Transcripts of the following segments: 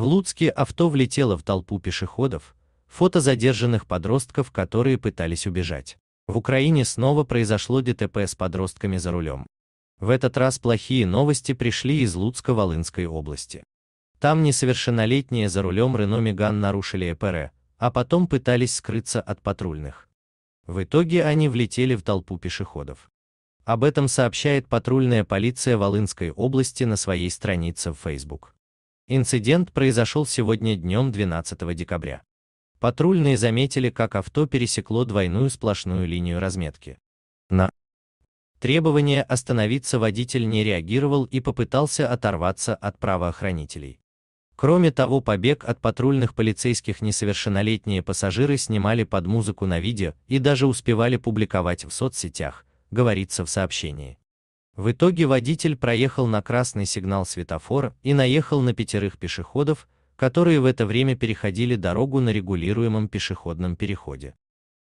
В Луцке авто влетело в толпу пешеходов, фото задержанных подростков, которые пытались убежать. В Украине снова произошло ДТП с подростками за рулем. В этот раз плохие новости пришли из Луцко-Волынской области. Там несовершеннолетние за рулем Рено Меган нарушили ЭПР, а потом пытались скрыться от патрульных. В итоге они влетели в толпу пешеходов. Об этом сообщает патрульная полиция Волынской области на своей странице в Facebook. Инцидент произошел сегодня днем 12 декабря. Патрульные заметили, как авто пересекло двойную сплошную линию разметки. На требование остановиться водитель не реагировал и попытался оторваться от правоохранителей. Кроме того, побег от патрульных полицейских несовершеннолетние пассажиры снимали под музыку на видео и даже успевали публиковать в соцсетях, говорится в сообщении. В итоге водитель проехал на красный сигнал светофора и наехал на пятерых пешеходов, которые в это время переходили дорогу на регулируемом пешеходном переходе.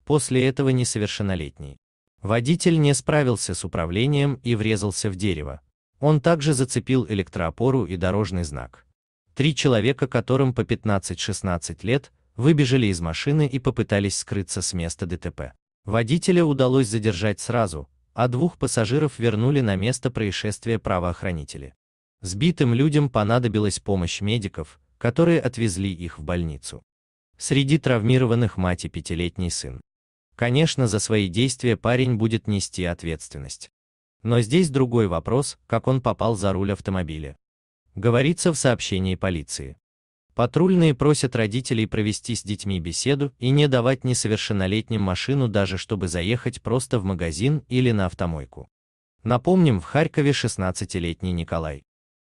После этого несовершеннолетний. Водитель не справился с управлением и врезался в дерево. Он также зацепил электроопору и дорожный знак. Три человека, которым по 15-16 лет, выбежали из машины и попытались скрыться с места ДТП. Водителя удалось задержать сразу, а двух пассажиров вернули на место происшествия правоохранители. Сбитым людям понадобилась помощь медиков, которые отвезли их в больницу. Среди травмированных мать и пятилетний сын. Конечно, за свои действия парень будет нести ответственность. Но здесь другой вопрос, как он попал за руль автомобиля. Говорится в сообщении полиции. Патрульные просят родителей провести с детьми беседу и не давать несовершеннолетним машину даже чтобы заехать просто в магазин или на автомойку. Напомним, в Харькове 16-летний Николай.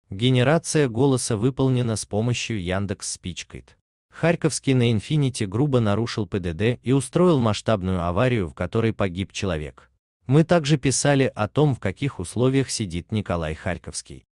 Генерация голоса выполнена с помощью Яндекс Спичкайт. Харьковский на Инфинити грубо нарушил ПДД и устроил масштабную аварию, в которой погиб человек. Мы также писали о том, в каких условиях сидит Николай Харьковский.